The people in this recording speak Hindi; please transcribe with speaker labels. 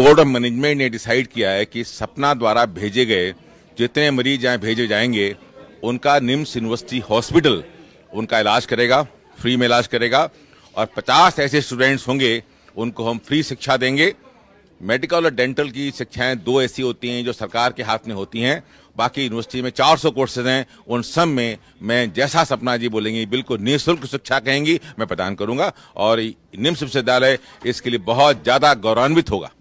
Speaker 1: बोर्ड ऑफ मैनेजमेंट ने डिसाइड किया है कि सपना द्वारा भेजे गए जितने मरीज यहाँ भेजे जाएंगे उनका निम्स यूनिवर्सिटी हॉस्पिटल उनका इलाज करेगा फ्री में इलाज करेगा और 50 ऐसे स्टूडेंट्स होंगे उनको हम फ्री शिक्षा देंगे मेडिकल और डेंटल की शिक्षाएं दो ऐसी होती हैं जो सरकार के हाथ में होती हैं बाकी यूनिवर्सिटी में 400 कोर्सेज हैं उन सब में मैं जैसा सपना जी बोलेंगी बिल्कुल निःशुल्क शिक्षा कहेंगी मैं प्रदान करूंगा और निम्न विश्वविद्यालय इसके लिए बहुत ज़्यादा गौरवान्वित होगा